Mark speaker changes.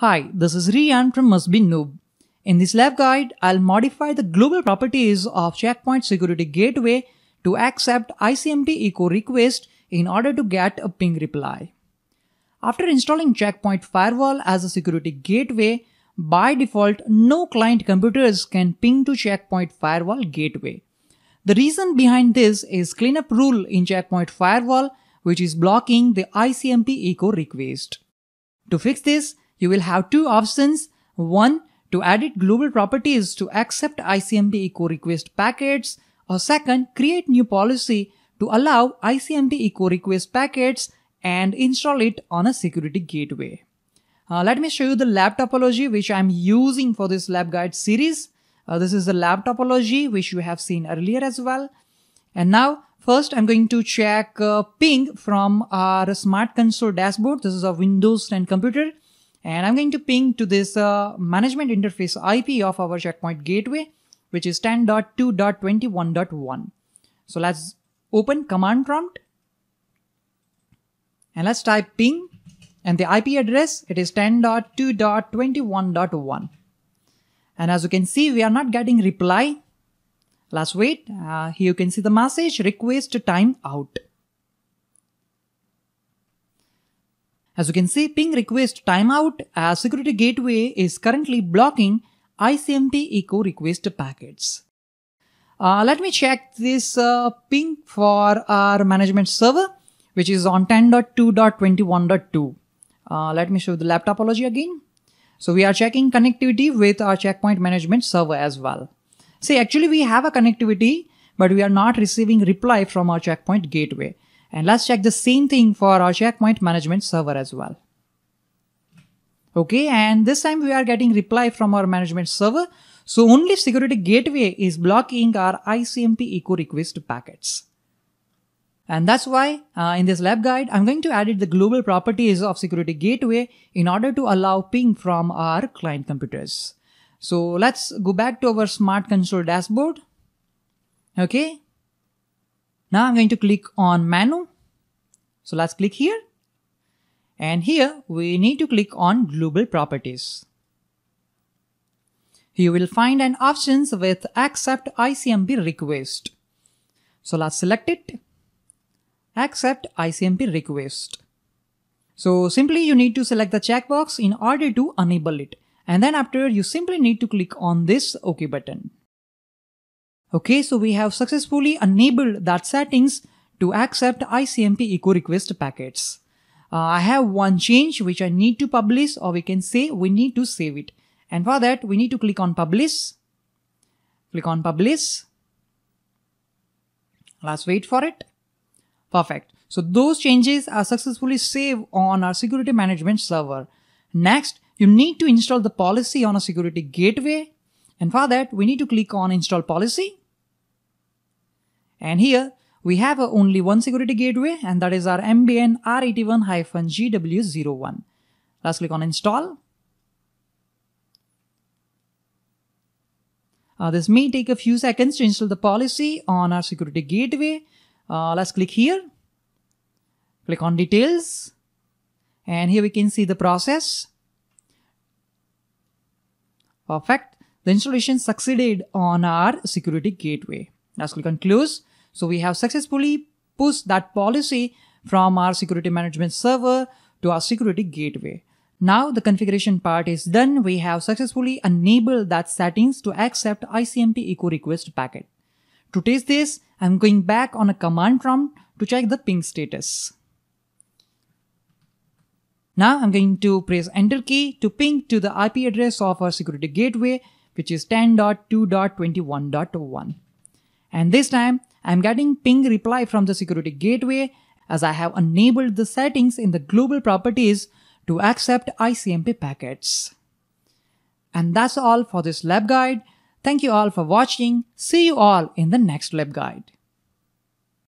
Speaker 1: Hi, this is Rian from Must Be Noob. In this lab guide, I'll modify the global properties of Checkpoint Security Gateway to accept ICMP echo request in order to get a ping reply. After installing Checkpoint Firewall as a security gateway, by default, no client computers can ping to Checkpoint Firewall gateway. The reason behind this is cleanup rule in Checkpoint Firewall, which is blocking the ICMP echo request. To fix this, you will have two options. One, to edit global properties to accept ICMP echo request packets or second, create new policy to allow ICMP echo request packets and install it on a security gateway. Uh, let me show you the lab topology which I'm using for this lab guide series. Uh, this is the lab topology which you have seen earlier as well. And now first I'm going to check uh, ping from our smart console dashboard. This is a Windows 10 computer. And I'm going to ping to this uh, management interface IP of our checkpoint gateway, which is 10.2.21.1. So let's open command prompt and let's type ping and the IP address, it is 10.2.21.1. And as you can see, we are not getting reply. Let's wait. Uh, here you can see the message request time out. As you can see, ping request timeout as security gateway is currently blocking ICMP echo request packets. Uh, let me check this uh, ping for our management server, which is on 10.2.21.2. Uh, let me show the lab topology again. So we are checking connectivity with our checkpoint management server as well. See, actually we have a connectivity, but we are not receiving reply from our checkpoint gateway. And let's check the same thing for our checkpoint management server as well. Okay, and this time we are getting reply from our management server. So only security gateway is blocking our ICMP echo request packets. And that's why uh, in this lab guide, I'm going to edit the global properties of security gateway in order to allow ping from our client computers. So let's go back to our smart console dashboard. Okay. Now I'm going to click on menu. So let's click here. And here we need to click on global properties. You will find an options with accept ICMP request. So let's select it. Accept ICMP request. So simply you need to select the checkbox in order to enable it. And then after you simply need to click on this OK button. Okay, so we have successfully enabled that settings to accept ICMP echo request packets. Uh, I have one change which I need to publish or we can say we need to save it. And for that we need to click on publish. Click on publish. Let's wait for it. Perfect. So those changes are successfully saved on our security management server. Next, you need to install the policy on a security gateway and for that, we need to click on install policy. And here we have only one security gateway and that is our MBN R81-GW01. Let's click on install. Uh, this may take a few seconds to install the policy on our security gateway. Uh, let's click here. Click on details. And here we can see the process. Perfect. The installation succeeded on our security gateway. Let's click on close. So we have successfully pushed that policy from our security management server to our security gateway. Now the configuration part is done. We have successfully enabled that settings to accept ICMP echo request packet. To test this, I'm going back on a command prompt to check the ping status. Now I'm going to press enter key to ping to the IP address of our security gateway which is 10.2.21.1. And this time I'm getting ping reply from the security gateway as I have enabled the settings in the global properties to accept ICMP packets. And that's all for this lab guide. Thank you all for watching. See you all in the next lab guide.